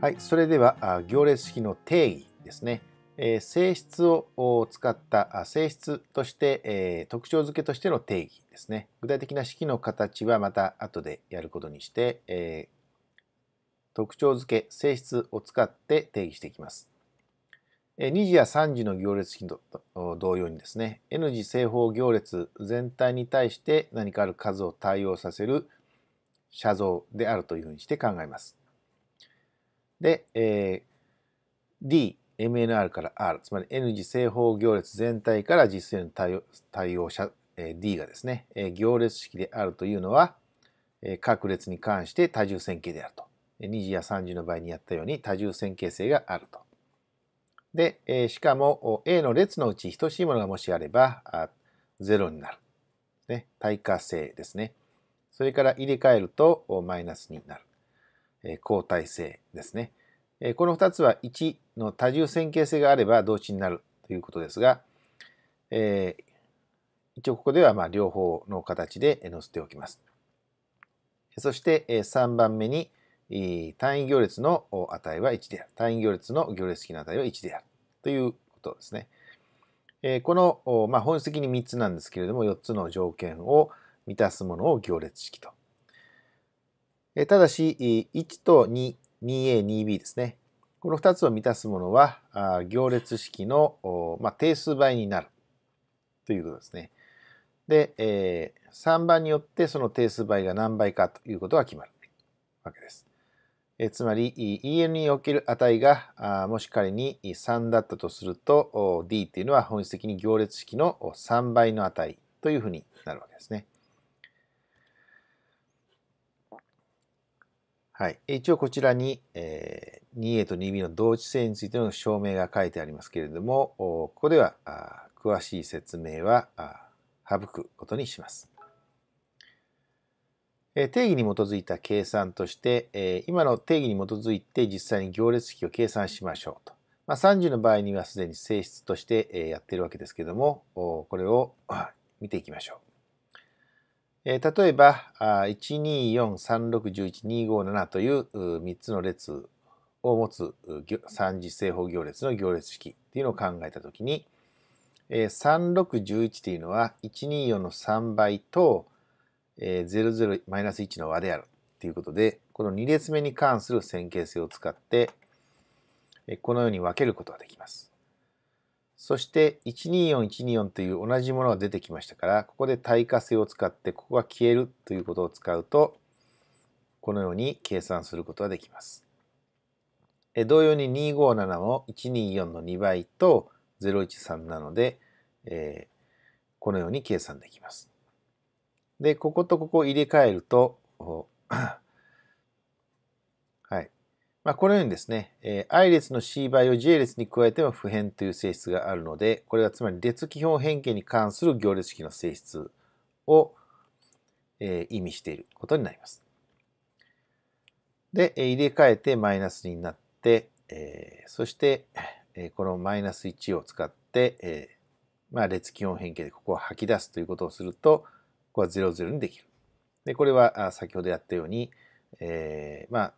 はい、それでは行列式の定義ですね。え性質を使った性質として、え特徴付けとしての定義ですね。具体的な式の形はまた後でやることにして、え特徴付け、性質を使って定義していきます。え2次や3次の行列式と同様にですね、N 次正方行列全体に対して何かある数を対応させる写像であるというふうにして考えます。で、えー、D、MNR から R、つまり N 次正方行列全体から実践対応対応者、えー、D がですね、えー、行列式であるというのは、えー、各列に関して多重線形であると。2次や3次の場合にやったように多重線形性があると。で、えー、しかも A の列のうち等しいものがもしあればあ0になる。ね、対価性ですね。それから入れ替えるとマイナスになる。交代性ですね。この2つは1の多重線形性があれば同値になるということですが、えー、一応ここではま両方の形で載せておきます。そして3番目に単位行列の値は1である。単位行列の行列式の値は1である。ということですね。この、まあ、本質的に3つなんですけれども4つの条件を満たすものを行列式とえただし、1と2、2a、2b ですね。この2つを満たすものは、あ行列式の、ま定数倍になるということですね。で、え3番によってその定数倍が何倍かということが決まるわけです。えつまり EN における値がもし仮に3だったとすると D っていうのは本質的に行列式の3倍の値というふうになるわけですね。はい、一応こちらに、えー、2A と 2B の同時性についての証明が書いてありますけれどもここでは詳しい説明は省くことにします。定義に基づいた計算として、今の定義に基づいて実際に行列式を計算しましょうと。まあ、30の場合にはすでに性質としてやっているわけですけども、これを見ていきましょう。えー、例えば、124361125という3つの列を持つ三次正方行列の行列式っていうのを考えたときに、えー、3611というのは124の3倍と、えー、00-1の和であるということで、この2列目に関する線形性を使って、このように分けることができます。そして124124という同じものが出てきましたから、ここで対価性を使って、ここが消えるということを使うと、このように計算することができます。同様に257も124の2倍と013なので、このように計算できます。で、こことここを入れ替えると、まあ、このようにですね、えー、i 列の C 倍を J 列に加えても普遍という性質があるので、これはつまり列基本変形に関する行列式の性質を、えー、意味していることになります。で、入れ替えてマイナスになって、えー、そして、えこのマイナス1を使って、えまあ、列基本変形でここを吐き出すということをすると、ここは00にできる。で、これは先ほどやったように、えまあ、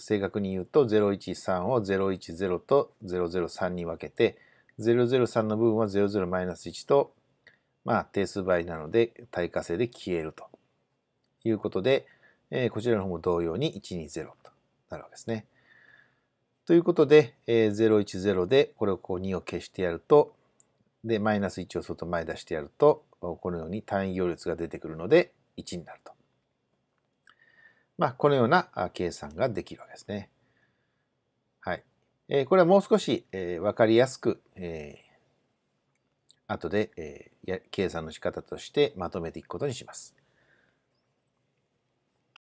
正確に言うと013を010と003に分けて003の部分は00-1と、まあ、定数倍なので対価性で消えるということで、えー、こちらの方も同様に120となるわけですね。ということで、えー、010でこれをこう2を消してやるとでマイナス1を外前出してやるとこのように単位行列が出てくるので1になると。まあ、このような計算ができるわけですね。はい。えー、これはもう少し、えー、分かりやすく、えー、後で、えー、計算の仕方としてまとめていくことにします。